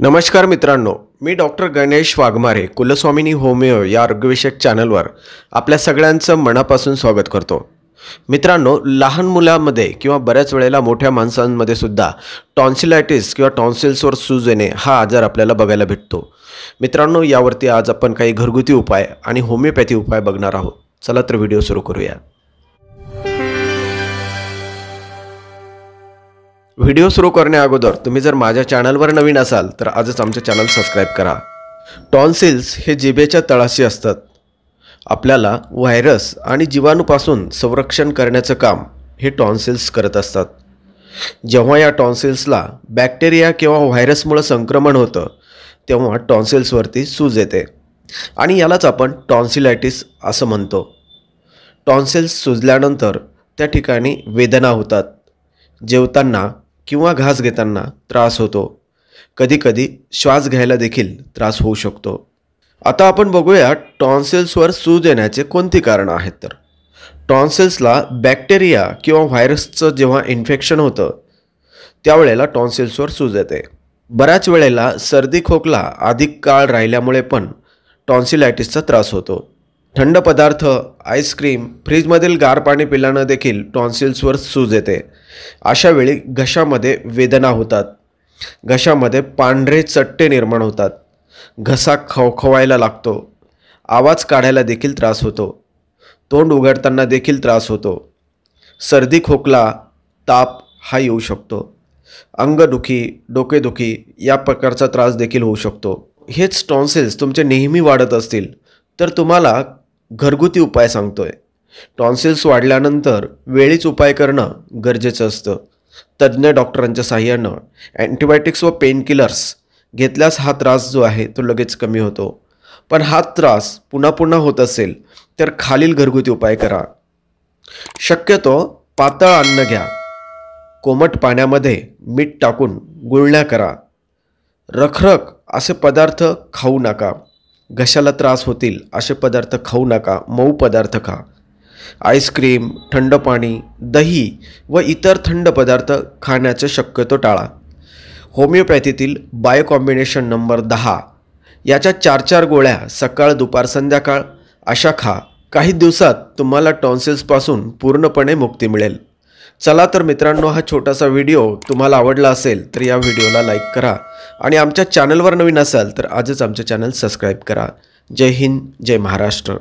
नमस्कार मित्रांनो मी डॉक्टर गणेश वाघमारे कुलस्वामिनी होमिओ या आरोग्यविषयक चॅनलवर आपल्या सगळ्यांचं मनापासून स्वागत करतो मित्रांनो लहान मुलांमध्ये किंवा बऱ्याच वेळेला मोठ्या माणसांमध्ये सुद्धा टॉन्सिलायटिस किंवा टॉन्सिल्सवर सूज येणे हा आजार आपल्याला बघायला भेटतो मित्रांनो यावरती आज आपण काही घरगुती उपाय आणि होमिओपॅथी उपाय बघणार आहोत चला तर व्हिडिओ सुरू करूया व्हिडिओ सुरू करण्या अगोदर तुम्ही जर माझ्या चॅनलवर नवीन असाल तर आजच आमचं चॅनल सबस्क्राईब करा टॉन्सिल्स हे जिभेच्या तळाशी असतात आपल्याला व्हायरस आणि जीवाणूपासून संरक्षण करण्याचं काम हे टॉन्सिल्स करत असतात जेव्हा या टॉन्सिल्सला बॅक्टेरिया किंवा व्हायरसमुळं संक्रमण होतं तेव्हा टॉन्सिल्सवरती सूज येते आणि यालाच आपण टॉन्सिलायटिस असं म्हणतो टॉन्सिल्स सुजल्यानंतर त्या ठिकाणी वेदना होतात जेवताना किंवा घास घेताना त्रास होतो कधीकधी श्वास घ्यायला देखील त्रास होऊ शकतो आता आपण बघूया टॉन्सिल्सवर सूज येण्याचे कोणती कारणं आहेत तर टॉन्सिल्सला बॅक्टेरिया किंवा व्हायरसचं जेव्हा इन्फेक्शन होतं त्यावेळेला टॉन्सिल्सवर सूज येते बऱ्याच वेळेला सर्दी खोकला अधिक काळ राहिल्यामुळे पण टॉन्सिलायटिसचा त्रास होतो थंड पदार्थ आईस्क्रीम फ्रीजमधील गार पाणी पिल्यानं देखील टॉन्सिल्सवर सूज येते अशा वेळी घशामध्ये वेदना होतात घशामध्ये पांढरे चट्टे निर्माण होतात घसा खवखवायला लागतो आवाज काढायला देखील त्रास होतो तोंड उघडताना देखील त्रास होतो सर्दी खोकला ताप हा येऊ शकतो अंगदुखी डोकेदुखी या प्रकारचा त्रास देखील होऊ शकतो हेच टॉन्सेल्स तुमचे नेहमी वाढत असतील तर तुम्हाला घरगुती उपाय सांगतोय टॉन्सिल्स वाढल्यानंतर वेळीच उपाय करणं गरजेचं असतं तज्ज्ञ डॉक्टरांच्या साह्यानं अँटीबायोटिक्स व पेनकिलर्स घेतल्यास हा त्रास जो आहे तो लगेच कमी होतो पण हा त्रास पुन्हा पुन्हा होत असेल तर खालील घरगुती उपाय करा शक्यतो पातळ अन्न घ्या कोमट पाण्यामध्ये मीठ टाकून गुळण्या करा रखरख असे पदार्थ खाऊ नका घशाला त्रास होतील असे पदार्थ खाऊ नका मऊ पदार्थ खा आईस्क्रीम थंड पाणी दही व इतर थंड पदार्थ खाण्याचं शक्यतो टाळा होमिओपॅथीतील बायोकॉम्बिनेशन नंबर दहा याच्या चार चार गोळ्या सकाळ दुपार संध्याकाळ अशा खा काही दिवसात तुम्हाला टॉन्सिल्सपासून पूर्णपणे मुक्ती मिळेल चला तर मित्रांनो हा छोटासा व्हिडिओ तुम्हाला आवडला असेल तर या व्हिडिओला लाईक करा आणि आमच्या चॅनलवर नवीन असाल तर आजच आमचं चॅनल सबस्क्राईब करा जय हिंद जय महाराष्ट्र